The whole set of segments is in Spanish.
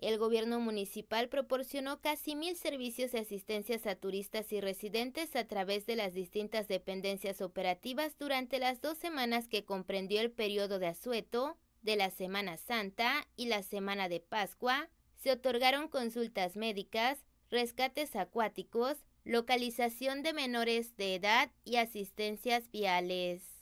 El gobierno municipal proporcionó casi mil servicios de asistencias a turistas y residentes a través de las distintas dependencias operativas durante las dos semanas que comprendió el periodo de asueto, de la Semana Santa y la Semana de Pascua. Se otorgaron consultas médicas, rescates acuáticos, localización de menores de edad y asistencias viales.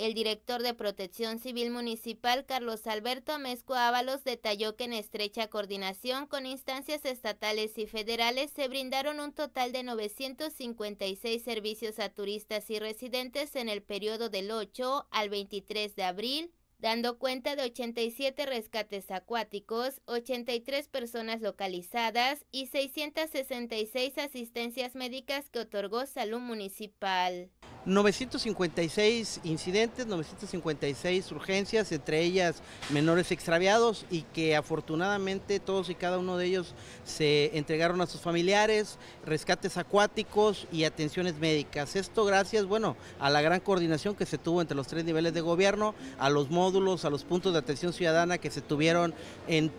El director de Protección Civil Municipal, Carlos Alberto Amezco Ábalos, detalló que en estrecha coordinación con instancias estatales y federales se brindaron un total de 956 servicios a turistas y residentes en el periodo del 8 al 23 de abril dando cuenta de 87 rescates acuáticos, 83 personas localizadas y 666 asistencias médicas que otorgó Salud Municipal. 956 incidentes, 956 urgencias, entre ellas menores extraviados y que afortunadamente todos y cada uno de ellos se entregaron a sus familiares, rescates acuáticos y atenciones médicas. Esto gracias, bueno, a la gran coordinación que se tuvo entre los tres niveles de gobierno, a los módulos, a los puntos de atención ciudadana que se tuvieron en,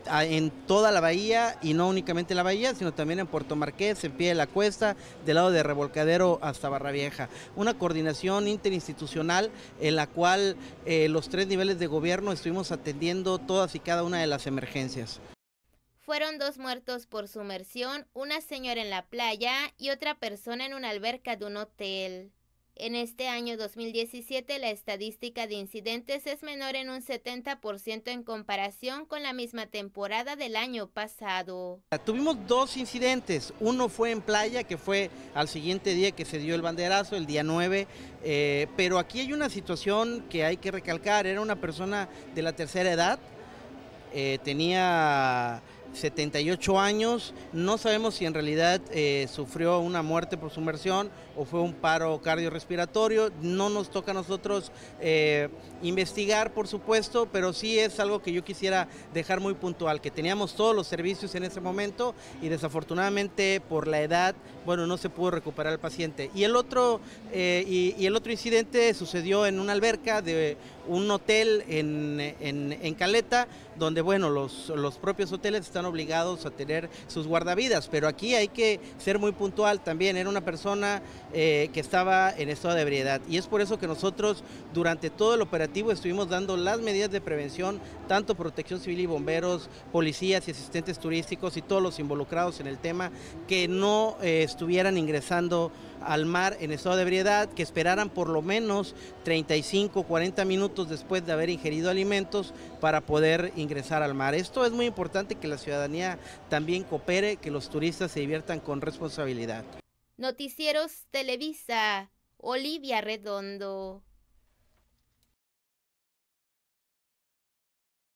toda la bahía y no únicamente en la bahía, sino también en Puerto Marqués, en Pie de la Cuesta, del lado de Revolcadero hasta Barra Vieja. Una coordinación coordinación interinstitucional en la cual eh, los tres niveles de gobierno estuvimos atendiendo todas y cada una de las emergencias. Fueron dos muertos por sumersión, una señora en la playa y otra persona en una alberca de un hotel. En este año 2017 la estadística de incidentes es menor en un 70% en comparación con la misma temporada del año pasado. Tuvimos dos incidentes, uno fue en playa que fue al siguiente día que se dio el banderazo, el día 9, eh, pero aquí hay una situación que hay que recalcar, era una persona de la tercera edad, eh, tenía 78 años. No sabemos si en realidad eh, sufrió una muerte por sumersión o fue un paro cardiorrespiratorio. No nos toca a nosotros eh, investigar, por supuesto, pero sí es algo que yo quisiera dejar muy puntual, que teníamos todos los servicios en ese momento y desafortunadamente por la edad, bueno, no se pudo recuperar el paciente. Y el otro, eh, y el otro incidente sucedió en una alberca de un hotel en, Caleta, donde bueno, los, propios hoteles están obligados a tener sus guardavidas, pero aquí hay que ser muy puntual también, era una persona eh, que estaba en estado de ebriedad y es por eso que nosotros durante todo el operativo estuvimos dando las medidas de prevención, tanto protección civil y bomberos, policías y asistentes turísticos y todos los involucrados en el tema, que no eh, estuvieran ingresando al mar en estado de ebriedad, que esperaran por lo menos 35, 40 minutos después de haber ingerido alimentos para poder ingresar al mar. Esto es muy importante que la ciudadanía también coopere, que los turistas se diviertan con responsabilidad. Noticieros Televisa, Olivia Redondo.